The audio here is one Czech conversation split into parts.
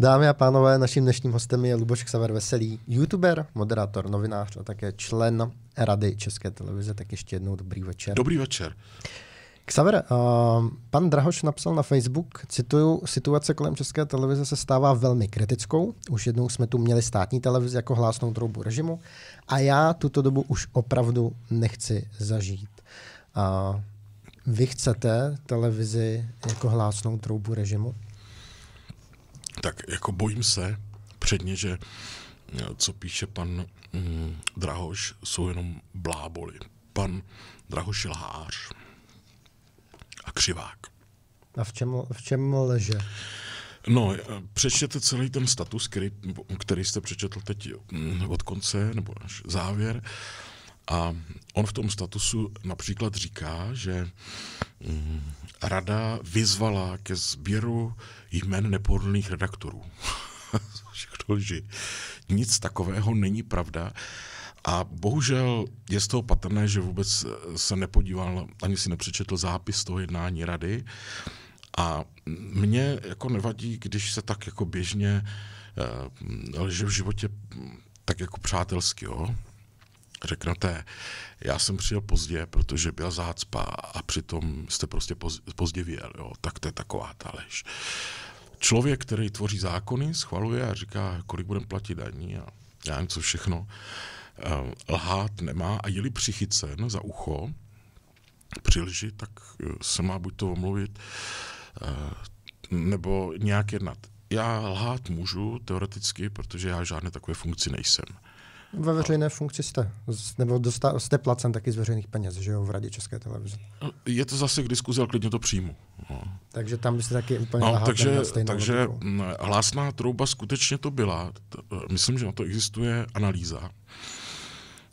Dámy a pánové, naším dnešním hostem je Luboš Xaver Veselý, youtuber, moderátor, novinář a také člen Rady České televize. Tak ještě jednou dobrý večer. Dobrý večer. Xaver, uh, eh, pan Drahoš napsal na Facebook, cituju, situace kolem České televize se stává velmi kritickou. Už jednou jsme tu měli státní televizi jako hlásnou troubu režimu a já tuto dobu už opravdu nechci zažít. Uh, vy chcete televizi jako hlásnou troubu režimu? tak jako bojím se předně, že eh, co píše pan mm, Drahoš, jsou jenom bláboli. Pan Drahoš je lhář a křivák. A v čem, v čem leže? No, eh, přečtěte celý ten status, který, který jste přečetl teď mm, od konce, nebo až závěr. A on v tom statusu například říká, že mm, rada vyzvala ke sběru jmén nepohodlných redaktorů. Všechno lži. Nic takového není pravda. A bohužel je z toho patrné, že vůbec eh, se nepodíval, ani si nepřečetl zápis toho jednání rady. A mně jako nevadí, když se tak jako běžně eh, lže v životě tak jako přátelsky, jo? řeknete, já jsem přijel pozdě, protože byla zácpa a přitom jste prostě pozdě vyjel, jo, tak to je taková ta lež. Člověk, který tvoří zákony, schvaluje a říká, kolik budeme platit daní a já nevím co všechno, eh, lhát nemá a je-li přichycen za ucho, při lži, tak eh, se má buď to omluvit, eh, nebo nějak jednat. Já lhát můžu teoreticky, protože já žádné takové funkci nejsem ve veřejné funkci jste, nebo dosta, jste placen taky z veřejných peněz, že jo, v Radě České televize. Je to zase k diskuzi, ale klidně to přijmu. No. Takže tam byste taky úplně no, takže, takže hlásná trouba skutečně to byla. E, myslím, že na to existuje analýza,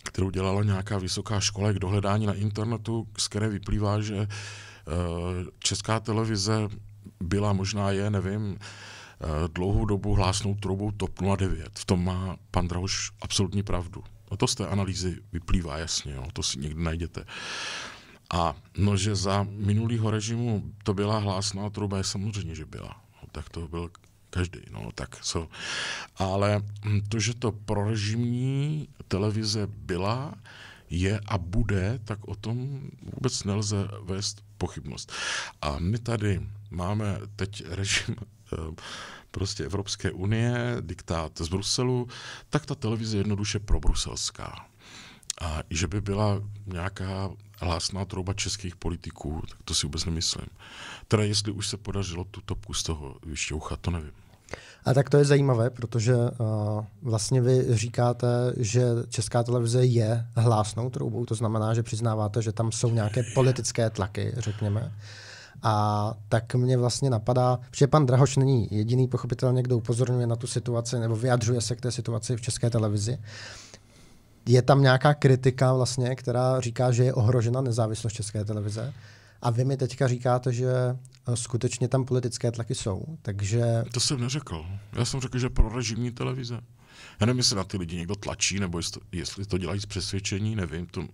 kterou dělala nějaká vysoká škola k dohledání na internetu, z které vyplývá, že e, Česká televize byla možná je, nevím, Eh, dlouhou dobu hlásnou trubou TOP 09. V tom má pan Drahoš absolutní pravdu. A no to z té analýzy vyplývá jasně, jo, to si někdy najdete. A no, že za minulýho režimu to byla hlásná truba, je samozřejmě, že byla. No, tak to byl každý, no tak co. Ale hm, to, že to pro režimní televize byla, je a bude, tak o tom vůbec nelze vést pochybnost. A my tady máme teď režim Ehm, prostě Evropské unie, diktát z Bruselu, tak ta televize je jednoduše probruselská. A že by byla nějaká hlásná trouba českých politiků, tak to si vůbec nemyslím. Teda jestli už se podařilo tu topku z toho vyšťouchat, to nevím. A tak to je zajímavé, protože uh, vlastně vy říkáte, že česká televize je hlásnou troubou, to znamená, že přiznáváte, že tam jsou nějaké politické tlaky, řekněme. A tak mě vlastně napadá, že pan Drahoš není jediný pochopitelně, kdo upozorňuje na tu situaci nebo vyjadřuje se k té situaci v české televizi. Je tam nějaká kritika vlastně, která říká, že je ohrožena nezávislost české televize. A vy mi teďka říkáte, že skutečně tam politické tlaky jsou, takže... To jsem neřekl. Já jsem řekl, že pro režimní televize. Já nevím, jestli na ty lidi někdo tlačí, nebo jestli, jestli to dělají z přesvědčení, nevím, to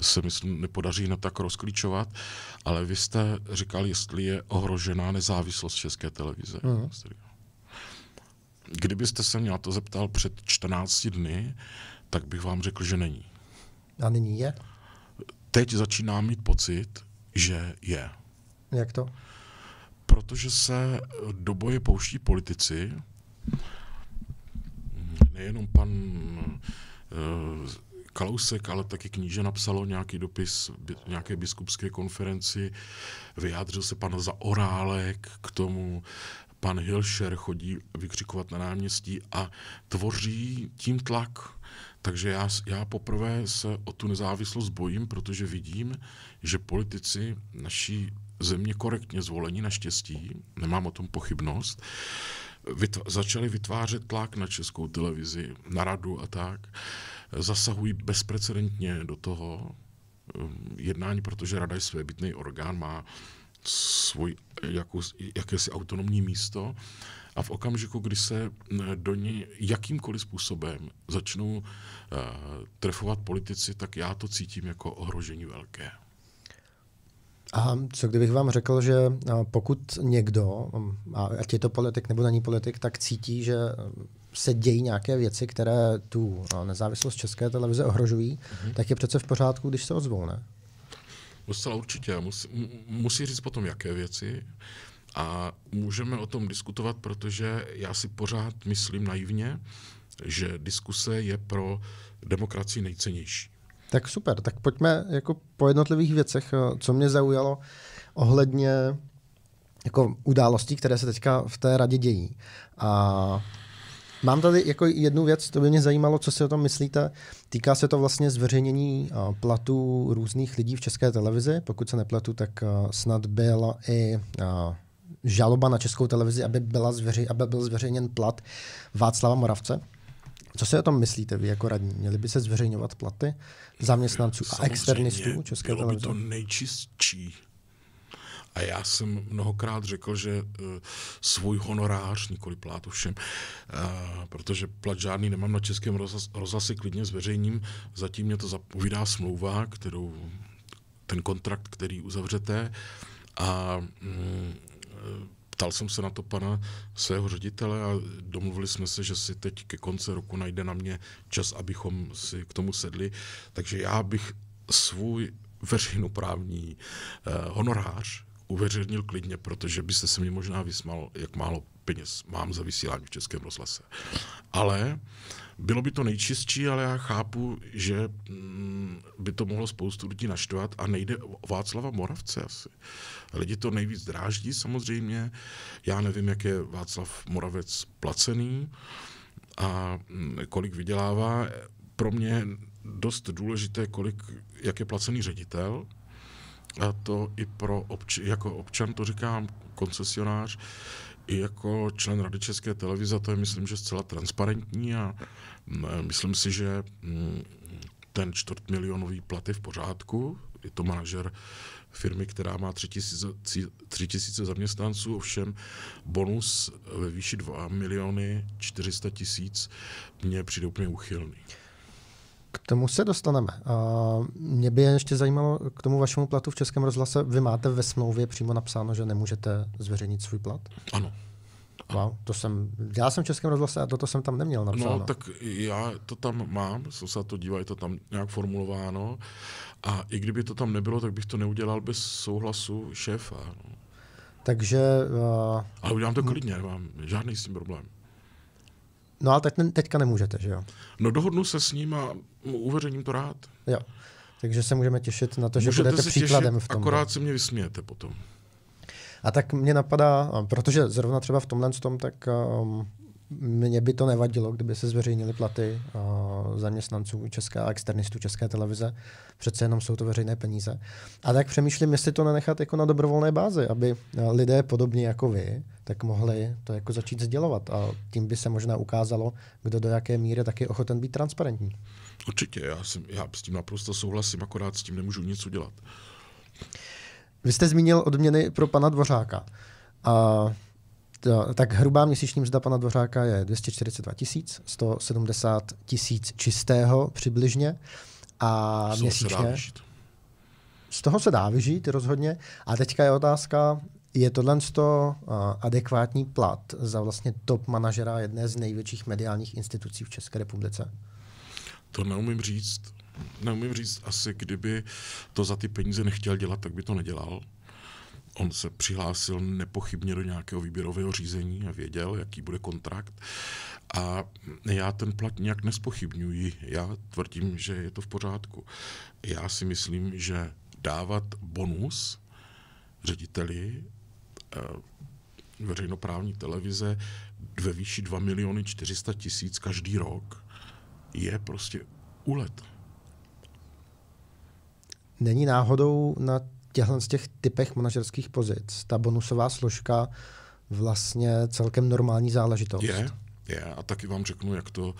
se myslím nepodaří na tak rozklíčovat, ale vy jste říkal, jestli je ohrožená nezávislost České televize. Uh-huh. Kdybyste se mě na to zeptal před 14 dny, tak bych vám řekl, že není. A nyní je? Teď začínám mít pocit, že je. Jak to? Protože se do boje pouští politici, nejenom pan uh, Kalousek, ale taky kníže napsalo nějaký dopis nějaké biskupské konferenci, vyjádřil se pan Zaorálek k tomu, pan Hilšer chodí vykřikovat na náměstí a tvoří tím tlak. Takže já, já poprvé se o tu nezávislost bojím, protože vidím, že politici naší země korektně zvolení, naštěstí, nemám o tom pochybnost, vytv- začali vytvářet tlak na českou televizi, na radu a tak. Zasahují bezprecedentně do toho um, jednání, protože rada je svébytný orgán, má svůj jakou, jakési autonomní místo a v okamžiku, kdy se do ní jakýmkoliv způsobem začnou uh, trefovat politici, tak já to cítím jako ohrožení velké. A co kdybych vám řekl, že pokud někdo, ať je to politik nebo není politik, tak cítí, že se dějí nějaké věci, které tu nezávislost české televize ohrožují, mm-hmm. tak je přece v pořádku, když se ozvou, ne? No zcela určitě. Musí, musí říct potom, jaké věci. A můžeme o tom diskutovat, protože já si pořád myslím naivně, že diskuse je pro demokracii nejcennější. Tak super, tak pojďme jako po jednotlivých věcech, eh, co mě zaujalo ohledně jako událostí, které se teďka v té radě dějí. A Mám tady jako jednu věc, to by mě zajímalo, co si o tom myslíte. Týká se to vlastně zveřejnění eh, platů různých lidí v české televizi. Pokud se nepletu, tak eh, snad byla i žaloba na českou televizi, aby, byla zveři, aby byl zveřejněn plat Václava Moravce. Co si o tom myslíte vy jako radní? měli by se zveřejňovat platy zaměstnanců a externistů České bylo by to nejčistší. A já jsem mnohokrát řekl, že eh, svůj honorář, nikoli plát všem, eh, protože plat žádný nemám na Českém rozhlase, klidně zveřejním, zatím mě to zapovídá smlouva, kterou ten kontrakt, který uzavřete a mm, eh, ptal jsem se na to pana svého ředitele a domluvili jsme se, že si teď ke konci roku najde na mě čas, abychom si k tomu sedli. Takže já bych svůj veřejnoprávní eh, honorář uveřejnil klidně, protože byste se mi možná vysmal, jak málo peněz mám za vysílání v Českém rozhlase. Ale eh, bylo by to nejčistší, ale já chápu, že mm, by to mohlo spoustu lidí naštvat a nejde o Václava Moravce asi. Lidi to nejvíc dráždí samozřejmě. Já nevím, jak je Václav Moravec placený a mm, kolik vydělává. Pro mě dost důležité, kolik, jak je placený ředitel, a to i pro obč- jako občan, to říkám, koncesionář, i jako člen Rady České televize, to je myslím, že zcela transparentní a mm, myslím si, že mm, ten čtvrtmilionový plat je v pořádku. Je to manažer firmy, která má 3000 zaměstnanců, ovšem bonus ve výši 2 miliony 400 tisíc mně přijde úplně uchylný. K tomu se dostaneme. Uh, mě by ještě zajímalo k tomu vašemu platu v Českém rozhlase. Vy máte ve smlouvě přímo napsáno, že nemůžete zveřejnit svůj plat? Ano. Wow, to jsem, já jsem v Českém rozhlase a toto jsem tam neměl no, napsáno. No, tak já to tam mám, jsou se to dívají, to tam nějak formulováno a i kdyby to tam nebylo, tak bych to neudělal bez souhlasu šéfa. No. Takže... Uh, Ale udělám to klidně, nemám žádný s tím problém. No ale teď, teďka nemůžete, že jo? No dohodnu se s ním a no, uveřejním to rád. Jo. Takže se můžeme těšit na to, že Můžete budete příkladem těšit, v tom. Akorát se mě vysmějete potom. A tak mě napadá, protože zrovna třeba v tomhle tom, tak um, mně by to nevadilo, kdyby se zveřejnily platy uh, zaměstnanců České a externistů České televize. Přece jenom jsou to veřejné peníze. A tak přemýšlím, jestli to nenechat jako na dobrovolné bázi, aby eh, lidé podobně jako vy, tak mohli to jako začít sdělovat. A tím by se možná ukázalo, kdo do jaké míry taky ochoten být transparentní. Určitě, já, jsem, já s tím naprosto souhlasím, akorát s tím nemůžu nic udělat. Vy jste zmínil odměny pro pana Dvořáka. A uh, tak hrubá měsíční mzda pana Dvořáka je 242 tisíc, 170 tisíc čistého přibližně a měsíčně. Z toho se dá vyžít rozhodně. A teďka je otázka, je tohle to adekvátní plat za vlastně top manažera jedné z největších mediálních institucí v České republice? To neumím říct. Neumím říct asi, kdyby to za ty peníze nechtěl dělat, tak by to nedělal. On se přihlásil nepochybně do nějakého výběrového řízení a věděl, jaký bude kontrakt. A já ten plat nějak nespochybňuji. Já tvrdím, že je to v pořádku. Já si myslím, že dávat bonus řediteli eh, veřejnoprávní televize ve výši 2 miliony 400 tisíc každý rok je prostě úlet. Není náhodou na těchto z těch typech manažerských pozic ta bonusová složka vlastně celkem normální záležitost. Je, je. A taky vám řeknu, jak to,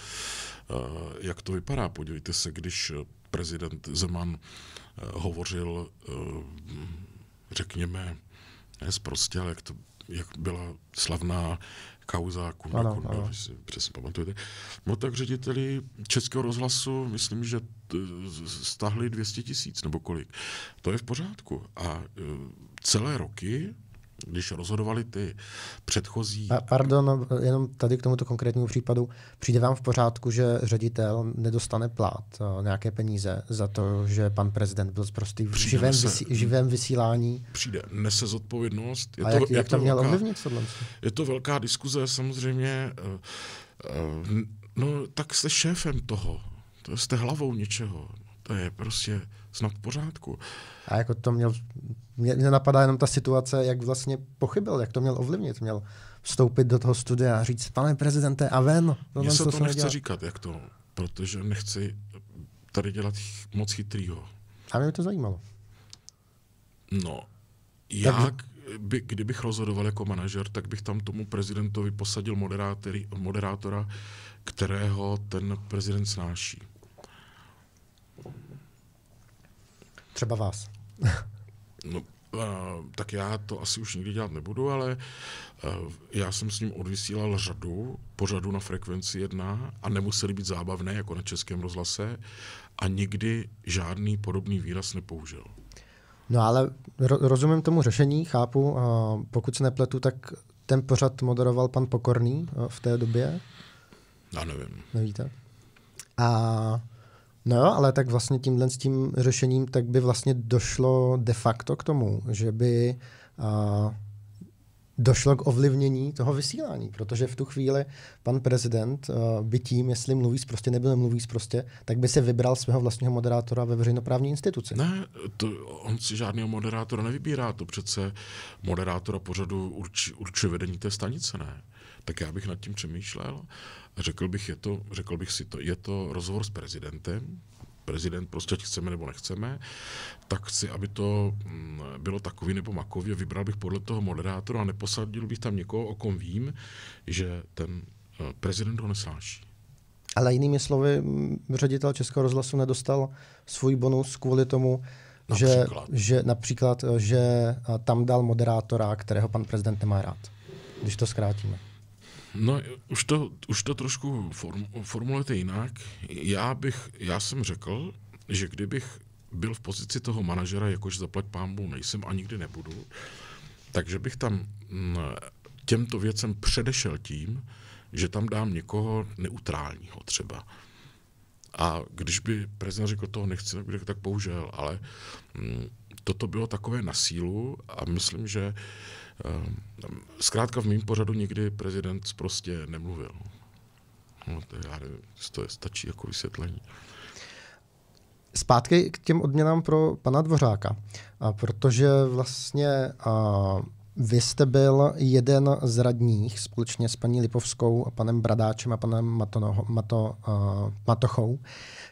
eh, jak to vypadá. Podívejte se, když eh, prezident Zeman eh, hovořil, řekněme, ne prostě, ale jak to jak byla slavná kauza Kunda ano, ano. si přesně pamatujete. No tak řediteli Českého rozhlasu, myslím, že stáhli 200 tisíc nebo kolik. To je v pořádku. A e, celé roky když rozhodovali ty předchozí... Pa, pardon, jenom tady k tomuto konkrétnímu případu. Přijde vám v pořádku, že ředitel nedostane plat, eh, nějaké peníze za to, že pan prezident byl prostě v živém, nese, vysí, živém vysílání? Přijde, nese zodpovědnost. Je A to, jak, jak to, to měl ovlivnit? Je to velká diskuze, samozřejmě. Eh, eh, no, tak jste šéfem toho. To jste hlavou něčeho. To je prostě snad v pořádku. A jako to měl mě, mě napadá jenom ta situace, jak vlastně pochybil, jak to měl ovlivnit. Měl vstoupit do toho studia a říct, pane prezidente, a ven. Mně se to nechce nedělal. říkat, jak to, protože nechci tady dělat moc chytrýho. A mě to zajímalo. No, jak, tak, by, kdybych rozhodoval jako manažer, tak bych tam tomu prezidentovi posadil moderátora, kterého ten prezident snáší. Třeba vás. No, eh, tak já to asi už nikdy dělat nebudu, ale eh, já jsem s ním odvysílal řadu pořadu na frekvenci jedna, a nemuseli být zábavné, jako na Českém rozhlase, a nikdy žádný podobný výraz nepoužil. No ale rozumím tomu řešení, chápu. Pokud se nepletu, tak ten pořad moderoval pan Pokorný eh, v té době? Já nevím. Nevíte? A No jo, ale tak vlastně tímhle s tím řešením tak by vlastně došlo de facto k tomu, že by a, došlo k ovlivnění toho vysílání, protože v tu chvíli pan prezident a, by tím, jestli mluví prostě nebo nemluví prostě, tak by se vybral svého vlastního moderátora ve veřejnoprávní instituci. Ne, to, on si žádného moderátora nevybírá, to přece moderátora pořadu urč, určuje vedení té stanice, ne? tak já bych nad tím přemýšlel a řekl bych, je to, řekl bych si to, je to rozhovor s prezidentem, prezident prostě chceme nebo nechceme, tak chci, aby to mm, bylo takový nebo makový vybral bych podle toho moderátora a neposadil bych tam někoho, o kom vím, že ten eh, prezident ho nesláší. Ale jinými slovy, ředitel Českého rozhlasu nedostal svůj bonus kvůli tomu, například. Že, že například, že eh, tam dal moderátora, kterého pan prezident nemá rád. Když to zkrátíme. No, už to, už to trošku form, formulujete jinak. Já bych, já jsem řekl, že kdybych byl v pozici toho manažera, jakož zaplať pámbu nejsem a nikdy nebudu, takže bych tam mm, těmto věcem předešel tím, že tam dám někoho neutrálního třeba. A když by prezident řekl, toho nechci, tak bych tak použil, ale mm, toto bylo takové na sílu a myslím, že Ehm, zkrátka v mém pořadu nikdy prezident prostě nemluvil. No, to, já nevím, to je, stačí jako vysvětlení. Zpátky k těm odměnám pro pana Dvořáka, a protože vlastně a, vy jste byl jeden z radních společně s paní Lipovskou a panem Bradáčem a panem Matonoho, Mato, a, Matochou,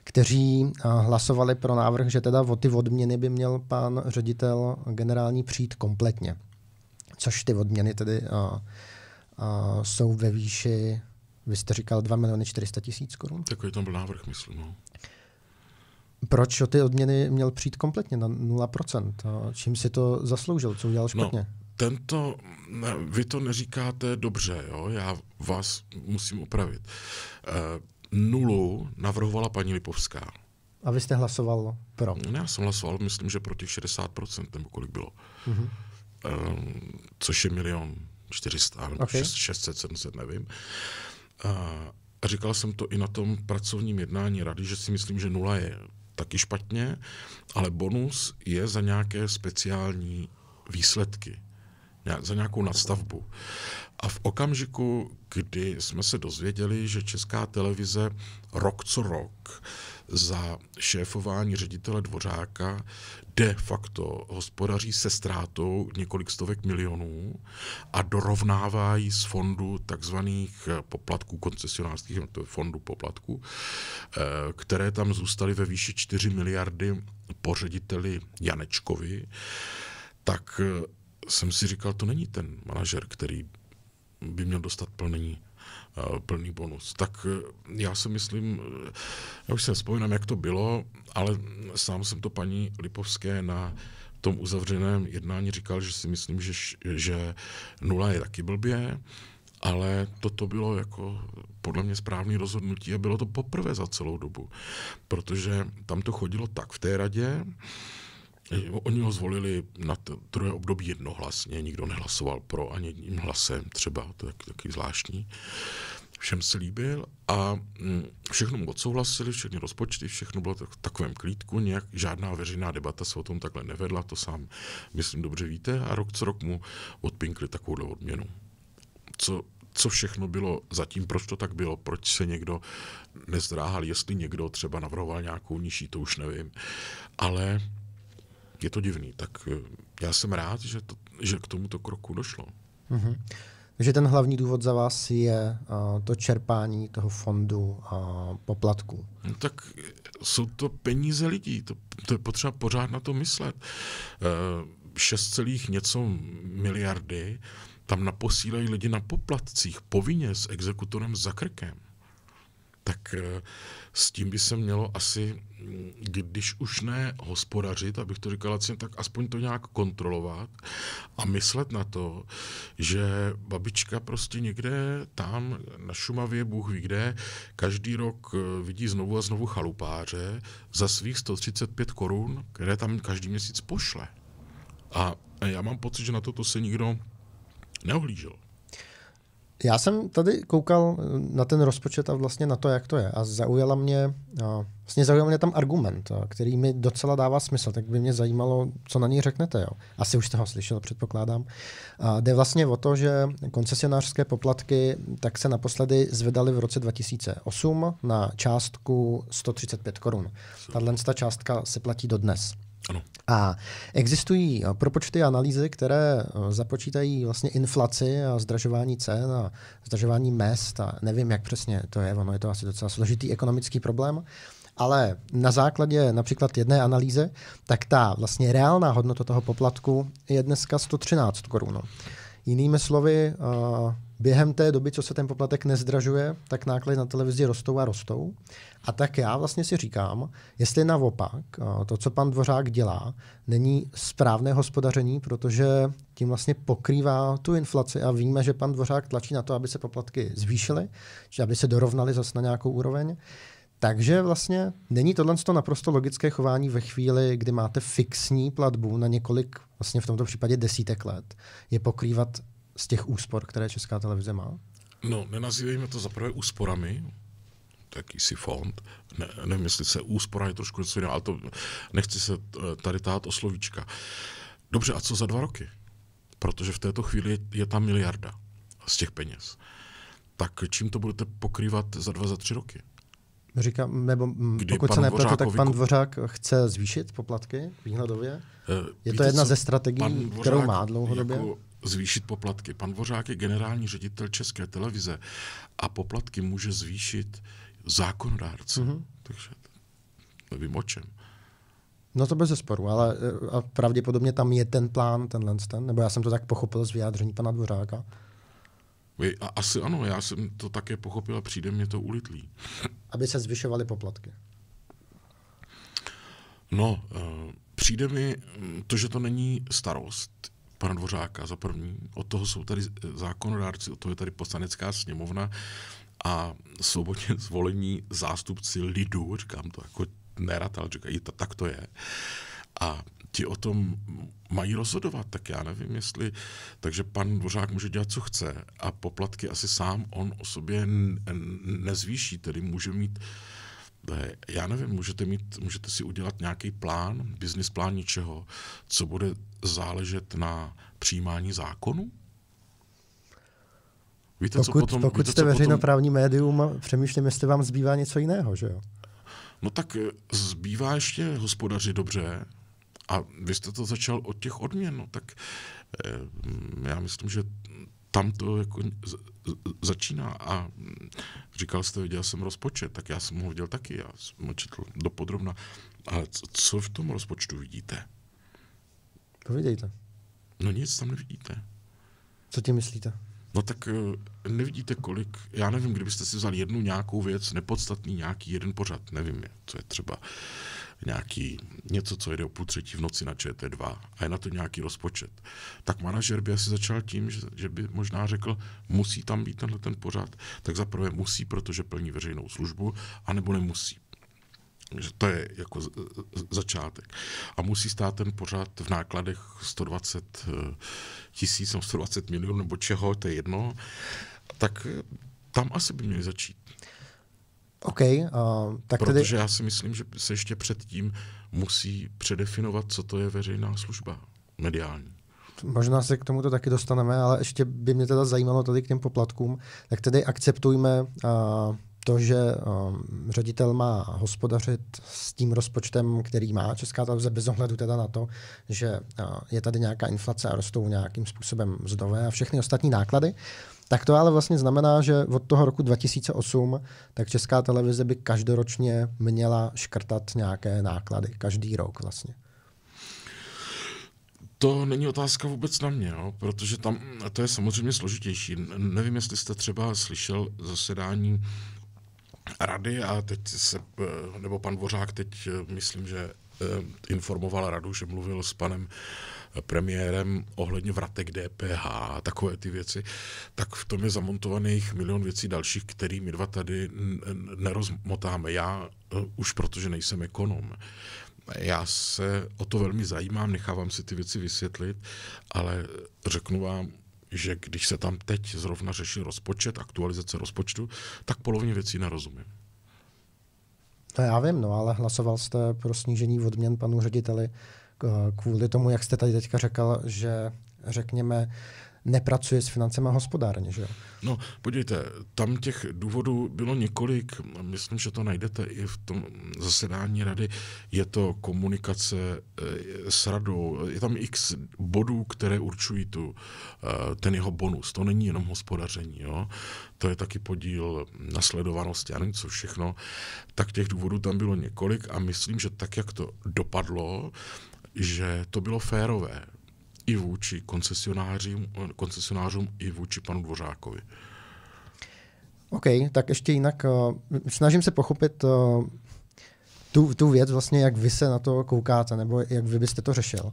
kteří hlasovali pro návrh, že teda o ty odměny by měl pan ředitel generální přijít kompletně což ty odměny tedy a, a jsou ve výši, vy jste říkal 2 miliony 400 tisíc korun? Takový tam byl návrh, myslím. No. Proč o ty odměny měl přijít kompletně na 0%? čím si to zasloužil? Co udělal no, špatně? No, tento, ne, vy to neříkáte dobře, jo? já vás musím opravit. E, nulu navrhovala paní Lipovská. A vy jste hlasoval pro? já jsem hlasoval, myslím, že pro těch 60%, nebo kolik bylo. Mm-hmm um, což je milion 400 nebo okay. 600, 700, nevím. A říkal jsem to i na tom pracovním jednání rady, že si myslím, že nula je taky špatně, ale bonus je za nějaké speciální výsledky, za nějakou nadstavbu. A v okamžiku, kdy jsme se dozvěděli, že česká televize rok co rok za šéfování ředitele Dvořáka de facto hospodaří se ztrátou několik stovek milionů a dorovnávají z fondu takzvaných poplatků koncesionářských, no to je fondu poplatků, eh, které tam zůstaly ve výši 4 miliardy po řediteli Janečkovi, tak eh, jsem si říkal, to není ten manažer, který by měl dostat plnění Eh, plný bonus. Tak eh, já si myslím, eh, já už se vzpomínám, jak to bylo, ale sám jsem to paní Lipovské na tom uzavřeném jednání říkal, že si myslím, že, že nula je taky blbě, ale toto bylo jako podle mě správné rozhodnutí a bylo to poprvé za celou dobu, protože tam to chodilo tak v té radě, Eh, oni ho zvolili na druhé období jednohlasně, nikdo nehlasoval pro ani jedním hlasem třeba, to je takový zvláštní. Všem se líbil a mm, všechno mu odsouhlasili, všechny rozpočty, všechno bylo v takovém klídku, nějak, žádná veřejná debata se o tom takhle nevedla, to sám, myslím, dobře víte, a rok co rok mu odpinkli takovou odměnu. Co co všechno bylo zatím, proč to tak bylo, proč se někdo nezdráhal, jestli někdo třeba navrhoval nějakou nižší, to už nevím. Ale je to divný. Tak eh, já jsem rád, že, to, že k tomuto kroku došlo. Mm-hmm. Takže ten hlavní důvod za vás je uh, to čerpání toho fondu uh, poplatků. No tak eh, jsou to peníze lidí, to, to je potřeba pořád na to myslet. Uh, 6, něco miliardy tam naposílají lidi na poplatcích povinně s exekutorem za krkem tak eh, s tím by se mělo asi, když už ne hospodařit, abych to říkal tak aspoň to nějak kontrolovat a myslet na to, že babička prostě někde tam na Šumavě, Bůh ví kde, každý rok eh, vidí znovu a znovu chalupáře za svých 135 korun, které tam každý měsíc pošle. A já mám pocit, že na toto se nikdo neohlížel. Já jsem tady koukal eh, na ten rozpočet a vlastně na to, jak to je. A zaujala mě, vlastně zaujala mě tam argument, který mi docela dává smysl, tak by mě zajímalo, co na něj řeknete. Jo. Asi už jste ho slyšel, předpokládám. A jde vlastně o to, že koncesionářské poplatky tak se naposledy zvedaly v roce 2008 na částku 135 korun. Tahle částka se platí dodnes. Ano. A existují eh, propočty a analýzy, které eh, započítají vlastně inflaci a zdražování cen a zdražování mest a nevím, jak přesně to je, ono je to asi docela složitý ekonomický problém, ale na základě například jedné analýzy, tak ta vlastně reálná hodnota toho poplatku je dneska 113 korun. Jinými slovy, během té doby, co se ten poplatek nezdražuje, tak náklady na televizi rostou a rostou. A tak já vlastně si říkám, jestli naopak to, co pan Dvořák dělá, není správné hospodaření, protože tím vlastně pokrývá tu inflaci a víme, že pan Dvořák tlačí na to, aby se poplatky zvýšily, či aby se dorovnaly zase na nějakou úroveň. Takže vlastně není tohle to naprosto logické chování ve chvíli, kdy máte fixní platbu na několik, vlastně v tomto případě desítek let, je pokrývat z těch úspor, které Česká televize má? No, nenazývejme to zaprvé úsporami, si fond. Ne, nevím, jestli se úspora je trošku něco jiného, ale to nechci se eh, tady tát o slovíčka. Dobře, a co za dva roky? Protože v této chvíli je tam miliarda z těch peněz. Tak čím to budete pokrývat za dva, za tři roky? říká, nebo Kdy pokud se nepletu, tak pan Dvořák chce zvýšit poplatky výhledově? Eh, je Víte to jedna ze strategií, kterou má dlouhodobě? Jako zvýšit poplatky. Pan Dvořák je generální ředitel České televize a poplatky může zvýšit zákonodárce. Mm-hmm. Takže nevím o čem. No to bez zesporu, ale eh, a pravděpodobně tam je ten plán, tenhle ten, nebo já jsem to tak pochopil z vyjádření pana Dvořáka. A asi ano, já jsem to také pochopil a přijde mě to ulitlý. Aby se zvyšovaly poplatky. No, eh, přijde mi mm, to, že to není starost pana Dvořáka za první. Od toho jsou tady eh, zákonodárci, od toho je tady poslanecká sněmovna a svobodně zvolení zástupci lidu, říkám to jako nerad, ale říkají, tak to je. A ti o tom mají rozhodovat, tak já nevím, jestli... Takže pan Dvořák může dělat, co chce a poplatky asi sám on o sobě nezvýší, tedy může mít já nevím, můžete, mít, můžete si udělat nějaký plán, business plán ničeho, co bude záležet na přijímání zákonu? Víte, pokud, co potom, pokud víte, jste veřejnoprávní potom... médium, přemýšlím, jestli vám zbývá něco jiného, že jo? No tak e, zbývá ještě hospodaři dobře, a vy jste to začal od těch odměn, no, tak eh, já myslím, že tam to jako začíná a říkal jste, viděl jsem rozpočet, tak já jsem ho viděl taky, já jsem ho četl dopodrobna. Ale co v tom rozpočtu vidíte? Vidíte? No nic tam nevidíte. Co ti myslíte? No tak eh, nevidíte kolik, já nevím, kdybyste si vzal jednu nějakou věc, nepodstatný nějaký jeden pořad, nevím, co je třeba nějaký něco, co jde o půl třetí v noci na ČT2 a je na to nějaký rozpočet, tak manažer by asi začal tím, že, že by možná řekl, musí tam být tenhle ten pořád, tak zaprvé musí, protože plní veřejnou službu, anebo nemusí. Že to je jako začátek. A musí stát ten pořád v nákladech 120 eh, tisíc 120 milionů nebo čeho, to je jedno. Tak eh, tam asi by měli začít. OK, uh, tak Protože tedy... já si myslím, že se ještě předtím musí předefinovat, co to je veřejná služba mediální. Možná se k tomu to taky dostaneme, ale ještě by mě teda zajímalo tady k těm poplatkům. Tak tedy akceptujme uh, to, že um, ředitel má hospodařit s tím rozpočtem, který má Česká televize, bez ohledu teda na to, že uh, je tady nějaká inflace a rostou nějakým způsobem mzdové a všechny ostatní náklady. Uh, tak to ale vlastně znamená, že od toho roku 2008 tak česká televize by každoročně měla škrtat nějaké náklady, každý rok vlastně. To není otázka vůbec na mě, jo? No, protože tam to je samozřejmě složitější. Nevím, jestli jste třeba slyšel zasedání rady a teď se, eh, nebo pan Dvořák teď eh, myslím, že eh, informoval radu, že mluvil s panem uh, premiérem ohledně vratek DPH a takové ty věci, tak v tom je zamontovaných milion věcí dalších, který my dva tady nerozmotáme. Já eh, už protože nejsem ekonom. Já se o to velmi zajímám, nechávám si ty věci vysvětlit, ale řeknu vám, že když se tam teď zrovna řeší rozpočet, aktualizace rozpočtu, tak polovině věcí nerozumím. To já vím, no, ale hlasoval jste pro snížení odměn panu řediteli kvůli tomu, jak jste tady teďka řekl, že řekněme, nepracuje s financema hospodárně. Že jo? No, podívejte, tam těch důvodů bylo několik. Myslím, že to najdete i v tom zasedání rady. Je to komunikace eh, s radou. Je tam x bodů, které určují tu, eh, ten jeho bonus. To není jenom hospodaření. Jo? To je taky podíl nasledovanosti a nevím co všechno. Tak těch důvodů tam bylo několik a myslím, že tak, jak to dopadlo, že to bylo férové i vůči koncesionářům, koncesionářům i vůči panu Dvořákovi. OK, tak ještě jinak. Uh, snažím se pochopit uh, tu, tu věc vlastně, jak vy se na to koukáte, nebo jak vy byste to řešil.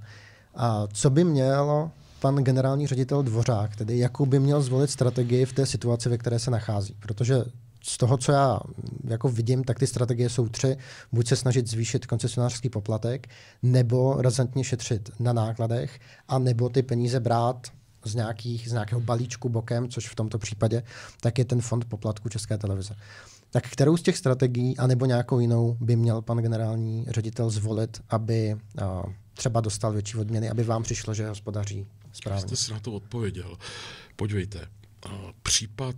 A co by měl pan generální ředitel Dvořák, tedy jakou by měl zvolit strategii v té situaci, ve které se nachází? Protože z toho, co já jako vidím, tak ty strategie jsou tři. Buď se snažit zvýšit koncesionářský poplatek, nebo razantně šetřit na nákladech, a nebo ty peníze brát z, nějakých, z nějakého balíčku bokem, což v tomto případě, tak je ten fond poplatku České televize. Tak kterou z těch strategií, anebo nějakou jinou, by měl pan generální ředitel zvolit, aby a, třeba dostal větší odměny, aby vám přišlo, že hospodaří správně? Jste si na to odpověděl. Podívejte, případ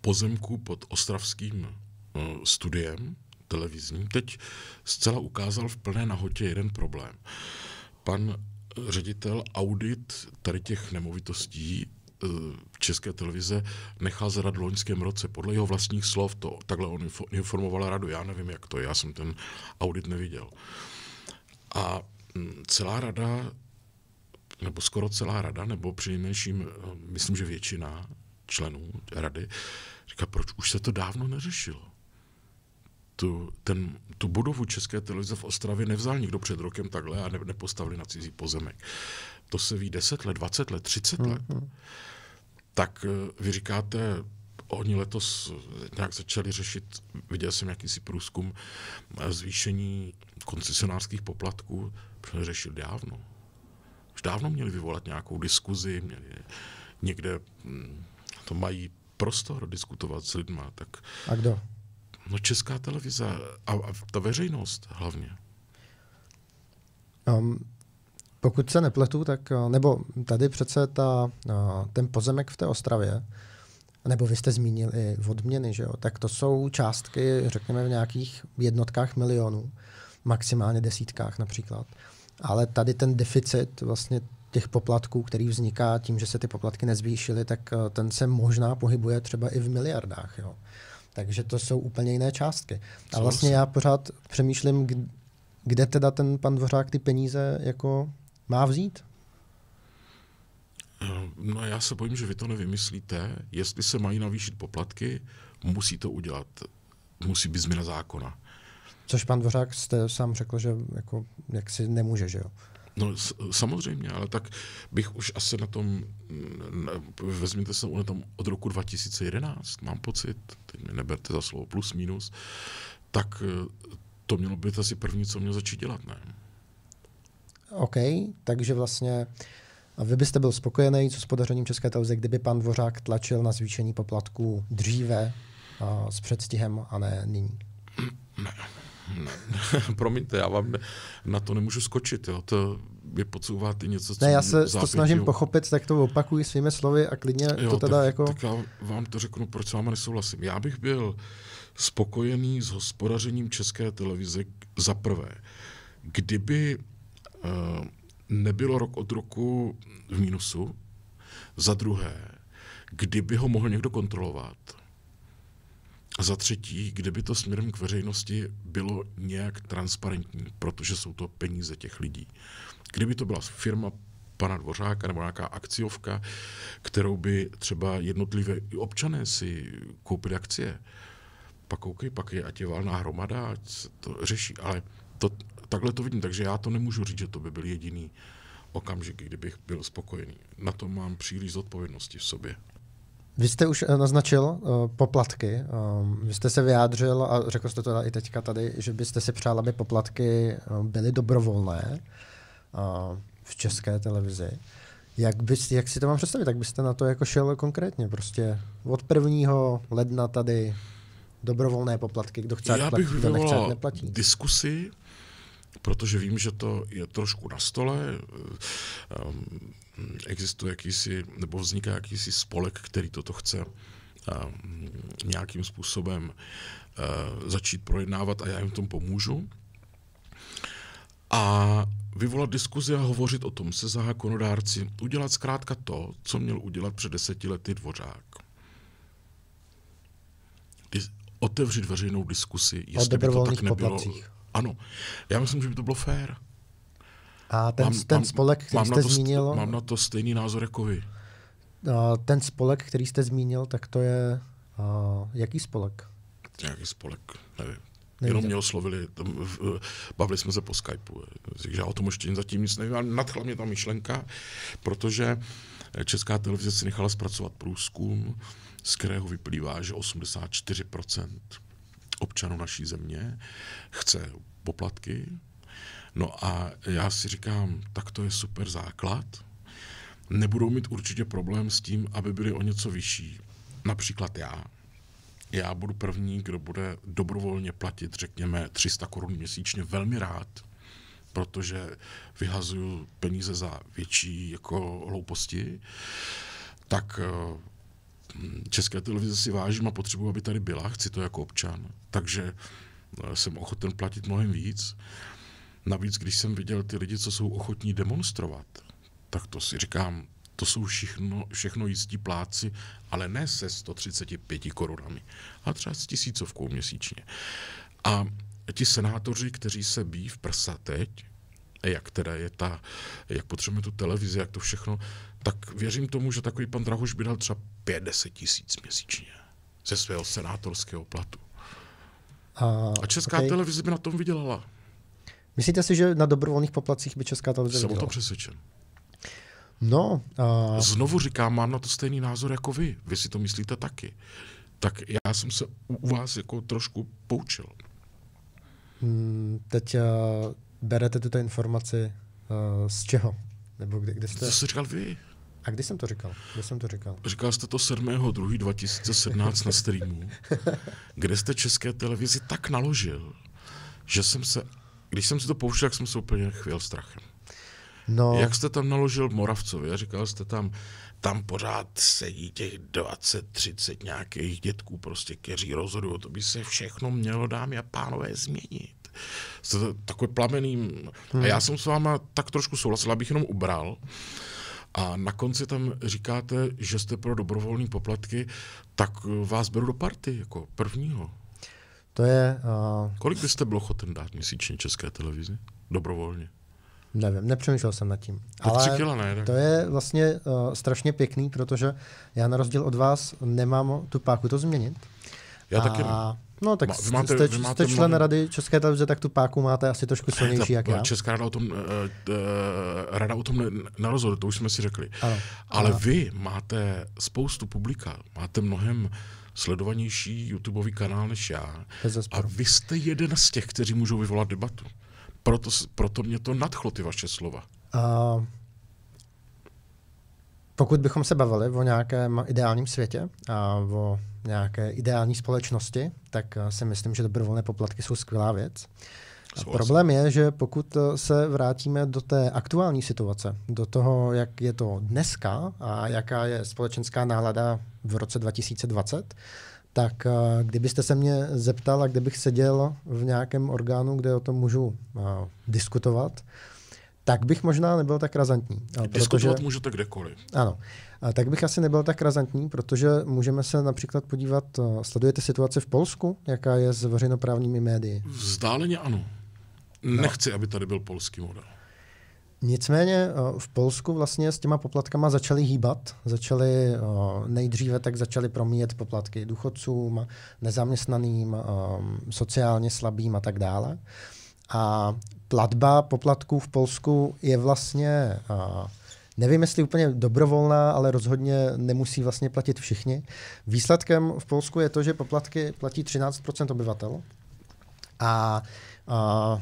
pozemku pod ostravským eh, studiem televizním teď zcela ukázal v plné nahotě jeden problém. Pan eh, ředitel audit tady těch nemovitostí eh, České televize nechal zadat v loňském roce. Podle jeho vlastních slov to takhle on informovala radu. Já nevím, jak to je, já jsem ten audit neviděl. A hm, celá rada, nebo skoro celá rada, nebo přinejmenším, myslím, že většina členů rady, říká, proč už se to dávno neřešilo? Tu, ten, tu budovu České televize v Ostravě nevzal nikdo před rokem takhle a ne, nepostavili na cizí pozemek. To se ví 10 let, 20 let, 30 let. Mm-hmm. Tak eh, vy říkáte, oni letos nějak začali řešit, viděl jsem jakýsi průzkum, eh, zvýšení koncesionářských poplatků, protože řešil dávno. Už dávno měli vyvolat nějakou diskuzi, měli někde hm, to mají prostor diskutovat s lidma. Tak, a kdo? No česká televize a, a ta veřejnost hlavně. Um, pokud se nepletu, tak eh, nebo tady přece ta, eh, ten pozemek v té Ostravě, nebo vy jste zmínil i odměny, že jo? tak to jsou částky, řekněme, v nějakých jednotkách milionů, maximálně desítkách například. Ale tady ten deficit vlastně těch poplatků, který vzniká tím, že se ty poplatky nezvýšily, tak eh, ten se možná pohybuje třeba i v miliardách. Jo. Takže to jsou úplně jiné částky. A vlastně já pořád přemýšlím, kde teda ten pan Dvořák ty peníze jako má vzít. Eh, no já se bojím, že vy to nevymyslíte. Jestli se mají navýšit poplatky, musí to udělat. Musí být změna zákona. Což pan Dvořák jste sám řekl, že jako, jak si nemůže, že jo? No samozřejmě, ale tak bych už asi na tom, mm, vezměte se, on tam od roku 2011, mám pocit, teď mi neberte za slovo plus minus, tak eh, to mělo být asi první, co měl začít dělat, ne? OK, takže vlastně a vy byste byl spokojený, s hospodařením České televize, kdyby pan Dvořák tlačil na zvýšení poplatků dříve a s předstihem a ne nyní? promiňte, já vám ne, na to nemůžu skočit, jo. to je i něco, co Ne, já se to snažím jo. pochopit, tak to opakuji svými slovy a klidně jo, to teda tak, jako... Tak já vám to řeknu, proč s váma nesouhlasím. Já bych byl spokojený s hospodařením České televize za prvé. Kdyby uh, nebylo rok od roku v mínusu, za druhé, kdyby ho mohl někdo kontrolovat, a jako za třetí, kdyby to směrem k veřejnosti bylo nějak transparentní, protože jsou to peníze těch lidí. Kdyby to byla firma pana Dvořáka nebo nějaká akciovka, kterou by třeba jednotlivé občané si koupili akcie, pak koukej, pak je, ať je válná hromada, ať se to řeší. Ale to, takhle to vidím, takže já to nemůžu říct, že to by byl jediný okamžik, kdybych byl spokojený. Na to mám příliš zodpovědnosti v sobě. Vy jste už eh, naznačil uh, poplatky. Um, vy jste se vyjádřil a řekl jste to i teďka tady, že byste si přál, aby poplatky eh, byly dobrovolné uh, v české televizi. Jak, bys, jak si to mám představit? Tak byste na to jako šel konkrétně? Prostě od 1. ledna tady dobrovolné poplatky, kdo chce, Já platí, kdo nechce, neplatí. diskusi protože vím, že to je trošku na stole. Eh, ehm, existuje jakýsi, nebo vzniká jakýsi spolek, který toto chce ehm, nějakým způsobem eh, začít projednávat a já jim tomu pomůžu. A vyvolat diskuzi a hovořit o tom se zákonodárci, udělat zkrátka to, co měl udělat před deseti lety Dvořák. otevřít veřejnou diskusi, jestli by to tak nebylo. Poplacích ano. Já myslím, že by to bylo fér. A ten, mám, ten mám, spolek, který mám jste to, zmínil... Mám na to stejný názor jako vy. ten spolek, který jste zmínil, tak to je... Uh, jaký spolek? Nějaký spolek, nevím. Nevíte. Jenom mě oslovili, tam, bavili jsme se po Skypeu. Takže já o tom ještě zatím nic nevím, ale nadchla mě ta myšlenka, protože Česká televize si nechala zpracovat průzkum, z kterého vyplývá, že 84% občanů naší země chce poplatky. No a já si říkám, tak to je super základ. Nebudou mít určitě problém s tím, aby byli o něco vyšší. Například já. Já budu první, kdo bude dobrovolně platit, řekněme, 300 korun měsíčně velmi rád, protože vyhazuju peníze za větší jako hlouposti, tak eh, České televize si vážím a potřebuji, aby tady byla, chci to jako občan, takže eh, jsem ochoten platit mnohem víc. Navíc, když jsem viděl ty lidi, co jsou ochotní demonstrovat, tak to si říkám, to jsou všechno, všechno jistí pláci, ale ne se 135 korunami, a třeba s tisícovkou měsíčně. A ti senátoři, kteří se bíjí v prsa teď, jak teda je ta, jak potřebujeme tu televizi, jak to všechno, tak věřím tomu, že takový pan Drahoš by dal třeba 50 tisíc měsíčně ze svého senátorského platu. A, a Česká okay. televize by na tom vydělala. Myslíte si, že na dobrovolných poplacích by Česká televize vydělala? Jsem o to přesvědčen. No, a... Znovu říkám, mám na to stejný názor jako vy. Vy si to myslíte taky. Tak já jsem se u vás jako trošku poučil. Hmm, teď uh, berete tuto informaci uh, z čeho? Nebo kde, kde jste? Co jste říkal vy? A kdy jsem to říkal? Kdy jsem to říkal? Říkal jste to 7.2.2017 na streamu, kde jste české televizi tak naložil, že jsem se, když jsem si to pouštěl, tak jsem se úplně chvěl strachem. No. Jak jste tam naložil Moravcovi a říkal jste tam, tam pořád sedí těch 20, 30 nějakých dětků, prostě, kteří rozhodují, to by se všechno mělo, dámy a pánové, změnit. Jste takový plamený. Hmm. A já jsem s váma tak trošku souhlasil, abych jenom ubral, a na konci tam říkáte, že jste pro dobrovolné poplatky, tak eh, vás beru do party jako prvního. To je... Uh... Kolik byste byl ochoten dát měsíčně české televizi? Dobrovolně. Nevím, nepřemýšlel jsem nad tím. Tak Ale kilo, ne, tak. to je vlastně uh, strašně pěkný, protože já na rozdíl od vás nemám tu páku to změnit. Já a... taky ne. No tak vy máte, jste, vy máte jste člen mnohem... rady České televize, tak tu páku máte asi trošku eh, silnější, jak já. Česká rada o tom, uh, rada o tom ne, nerozhodla, to už jsme si řekli. Ano. Ale ano. vy máte spoustu publika, máte mnohem sledovanější YouTubeový kanál než já. A vy jste jeden z těch, kteří můžou vyvolat debatu. Proto, proto mě to nadchlo, ty vaše slova. Uh, pokud bychom se bavili o nějakém ideálním světě a o nějaké ideální společnosti, tak eh, si myslím, že dobrovolné poplatky jsou skvělá věc. A problém je, že pokud eh, se vrátíme do té aktuální situace, do toho, jak je to dneska a jaká je společenská nálada v roce 2020, tak eh, kdybyste se mě zeptal a kdybych seděl v nějakém orgánu, kde o tom můžu diskutovat, tak bych možná nebyl tak razantní. Diskutovat protože... můžete kdekoliv. Ano tak bych asi nebyl tak razantní, protože můžeme se například podívat, eh, sledujete situaci v Polsku, jaká je s veřejnoprávními médii? Vzdáleně ano. No. Nechci, aby tady byl polský model. Nicméně eh, v Polsku vlastně s těma poplatkama začali hýbat. Začali eh, nejdříve tak začali promíjet poplatky důchodcům, nezaměstnaným, ehm, sociálně slabým a tak dále. A platba poplatků v Polsku je vlastně nevím, jestli úplně dobrovolná, ale rozhodně nemusí vlastně platit všichni. Výsledkem v Polsku je to, že poplatky platí 13 obyvatel. A, a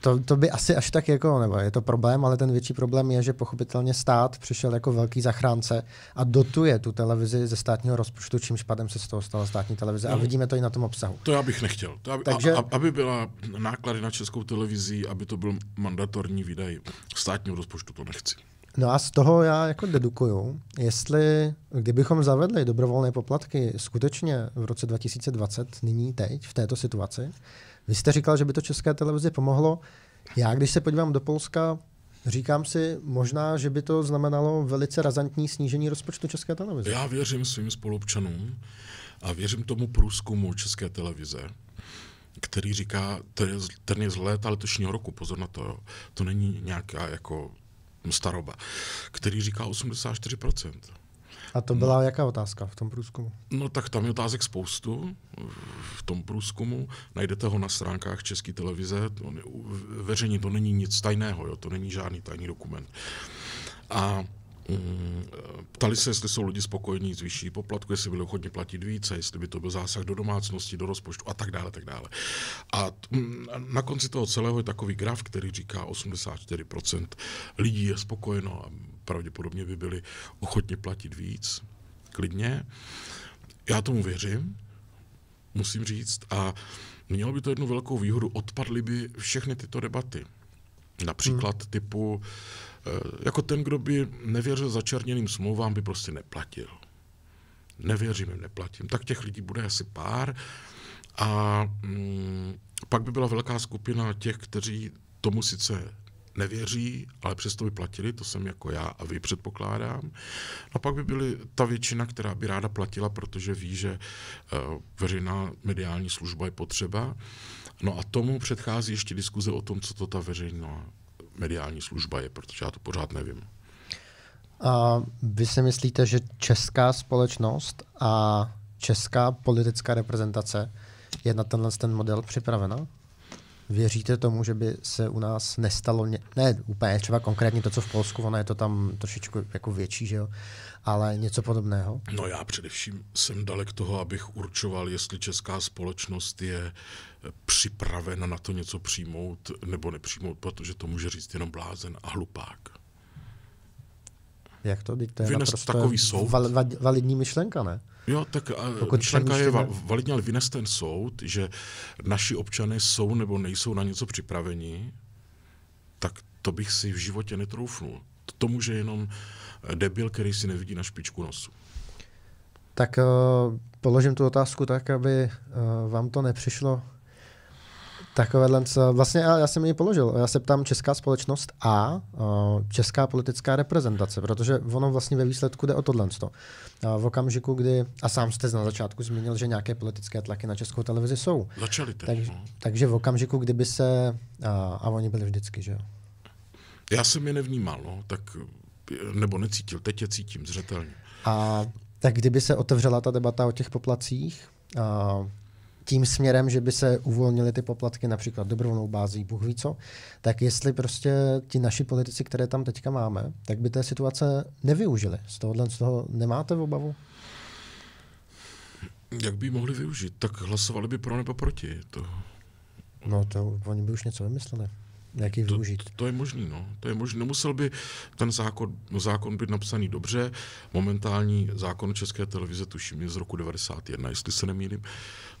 to, to by asi až tak jako, nebo je to problém, ale ten větší problém je, že pochopitelně stát přišel jako velký zachránce a dotuje tu televizi ze státního rozpočtu, čímž padem se z toho stala státní televize. No, a mhm. vidíme to i na tom obsahu. To já bych nechtěl. To aby, Takže... a, aby byla náklady na českou televizi, aby to byl mandatorní výdaj státního rozpočtu, to nechci. No a z toho já jako dedukuju, jestli, kdybychom zavedli dobrovolné poplatky skutečně v roce 2020, nyní, teď, v této situaci, vy jste říkal, že by to České televizi pomohlo. Já, když se podívám do Polska, Říkám si, možná, že by to znamenalo velice razantní snížení rozpočtu České televize. Já věřím svým spolupčanům a věřím tomu průzkumu České televize, který říká, ten je z léta letošního roku, pozor na to, jo. to není nějaká jako staroba, který říká 84%. A to byla no. jaká otázka v tom průzkumu? No tak tam je otázek spoustu v tom průzkumu. Najdete ho na stránkách České televize. To, veřejně to není nic tajného, jo? to není žádný tajný dokument. A Mm, ptali se, jestli jsou lidi spokojení s vyšší poplatku, jestli byli ochotni platit více, jestli by to byl zásah do domácnosti, do rozpočtu a tak dále, tak dále. A mm, na konci toho celého je takový graf, který říká 84% lidí je spokojeno a pravděpodobně by byli ochotni platit víc, klidně. Já tomu věřím, musím říct, a mělo by to jednu velkou výhodu, odpadly by všechny tyto debaty. Například hmm. typu uh, Eh, jako ten, kdo by nevěřil začerněným smlouvám, by prostě neplatil. Nevěřím jim, neplatím. Tak těch lidí bude asi pár. A mm, pak by byla velká skupina těch, kteří tomu sice nevěří, ale přesto by platili, to jsem jako já a vy předpokládám. A pak by byly ta většina, která by ráda platila, protože ví, že uh, veřejná mediální služba je potřeba. No a tomu předchází ještě diskuze o tom, co to ta veřejná mediální služba je, protože já to pořád nevím. A vy si myslíte, že česká společnost a česká politická reprezentace je na tenhle ten model připravena? Věříte tomu, že by se u nás nestalo, ně, ne úplně třeba konkrétně to, co v Polsku, ono je to tam trošičku jako větší, že jo, ale něco podobného? No já především jsem dalek toho, abych určoval, jestli česká společnost je připravena na to něco přijmout nebo nepřijmout, protože to může říct jenom blázen a hlupák. Jak to? Teď to je Vynést naprosto takový soud. Val, validní myšlenka, ne? Jo, tak Pokud myšlenka je ne... validně, ale vynes ten soud, že naši občany jsou nebo nejsou na něco připraveni, tak to bych si v životě netroufnul. To může jenom eh, debil, který si nevidí na špičku nosu. Tak uh, položím tu otázku tak, aby uh, vám to nepřišlo Takovéhle, vlastně já, já jsem ji položil. Já se ptám Česká společnost a eh, Česká politická reprezentace, protože ono vlastně ve výsledku jde o tohle. Eh, v okamžiku, kdy, a sám jste na začátku zmínil, že nějaké politické tlaky na českou televizi jsou. Začali teď. Tak, no. takže v okamžiku, kdyby se, a, eh, a oni byli vždycky, že jo? Já jsem je nevnímal, no, tak, nebo necítil, teď je cítím zřetelně. A tak kdyby se otevřela ta debata o těch poplacích, a, tím směrem, že by se uvolnily ty poplatky například dobrovolnou bází, Bůh ví co, tak jestli prostě ti naši politici, které tam teďka máme, tak by té situace nevyužili. Z tohohle z toho nemáte v obavu? Jak by mohli využít? Tak hlasovali by pro nebo proti. To... No to oni by už něco vymysleli jak ji využít. To, to je možný, no. To je možný. Nemusel by ten zákon, no, zákon být napsaný dobře. Momentální zákon České televize, tuším, je z roku 91, jestli se nemýlím,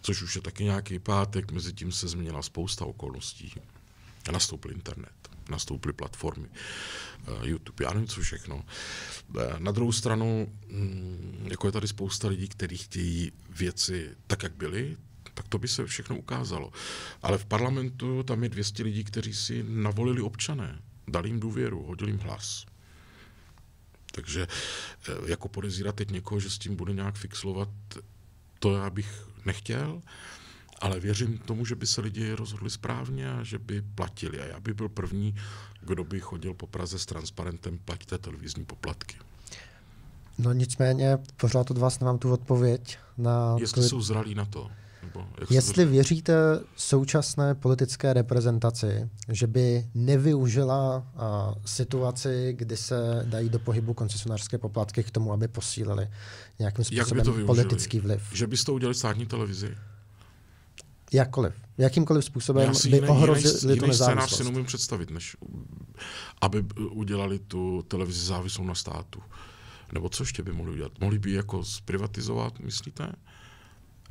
což už je taky nějaký pátek, mezi tím se změnila spousta okolností. Nastoupil internet, nastoupily platformy, eh, YouTube, já nevím co všechno. Eh, na druhou stranu, mm, jako je tady spousta lidí, kteří chtějí věci tak, jak byly, tak to by se všechno ukázalo. Ale v parlamentu tam je 200 lidí, kteří si navolili občané, dali jim důvěru, hodili jim hlas. Takže e, jako podezírat teď někoho, že s tím bude nějak fixlovat, to já bych nechtěl, ale věřím tomu, že by se lidi rozhodli správně a že by platili. A já bych byl první, kdo by chodil po Praze s transparentem platíte televizní poplatky. No nicméně, pořád od vás nemám tu odpověď na... Jestli jsou zralí na to. Jestli věříte současné politické reprezentaci, že by nevyužila a, situaci, kdy se dají do pohybu koncesionářské poplatky k tomu, aby posílili nějakým způsobem Jak by to využili? politický vliv? Že by to udělali státní televizi? Jakkoliv. Jakýmkoliv způsobem Já si by jiný, ohrozili jiný, tu nezávislost. Jiný si neumím představit, než aby udělali tu televizi závislou na státu. Nebo co ještě by mohli udělat? Mohli by jako zprivatizovat, myslíte?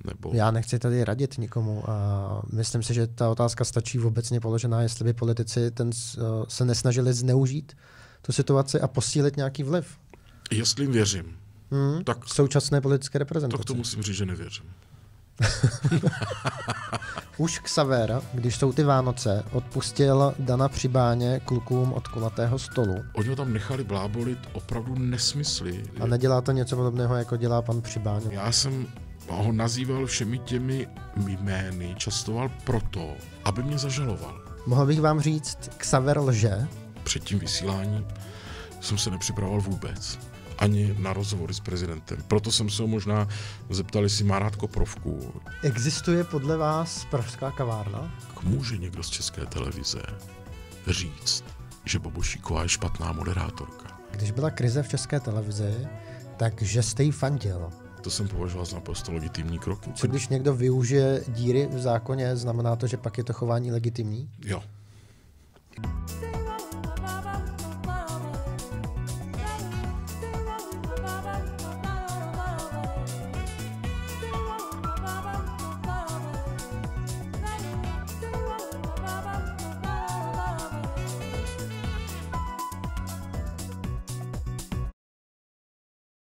Nebo... Já nechci tady radit nikomu a myslím si, že ta otázka stačí obecně položená, jestli by politici ten, eh, se nesnažili zneužít tu situaci a posílit nějaký vliv. Jestli jim věřím. Hmm, tak současné politické reprezentace. Tak to musím říct, že nevěřím. Už Xavera, když jsou ty Vánoce, odpustil Dana Přibáně klukům od kulatého stolu. Oni ho tam nechali blábolit opravdu nesmysly. A nedělá to něco podobného, jako dělá pan Přibáně? Já jsem ho nazýval všemi těmi jmény, častoval proto, aby mě zažaloval. Mohl bych vám říct, Xaver lže? Před tím vysíláním jsem se nepřipravoval vůbec. Ani na rozhovory s prezidentem. Proto jsem se ho možná zeptal, jestli má rád koprovku. Existuje podle vás pražská kavárna? Může někdo z české televize říct, že Bobošíková je špatná moderátorka? Když byla krize v české televizi, takže jste jí fandil to jsem považoval za naprosto legitimní krok. Co když někdo využije díry v zákoně, znamená to, že pak je to chování legitimní? Jo.